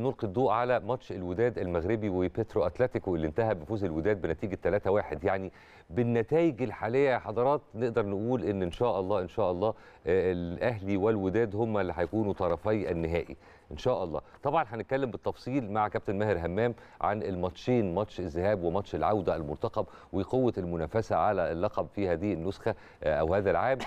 نلقي الضوء على ماتش الوداد المغربي وبيترو اتلتيكو اللي انتهى بفوز الوداد بنتيجه 3-1 يعني بالنتائج الحاليه يا حضرات نقدر نقول ان ان شاء الله ان شاء الله آه، الاهلي والوداد هم اللي هيكونوا طرفي النهائي ان شاء الله طبعا هنتكلم بالتفصيل مع كابتن ماهر همام عن الماتشين ماتش الذهاب وماتش العوده المرتقب وقوه المنافسه على اللقب في هذه النسخه آه، او هذا العام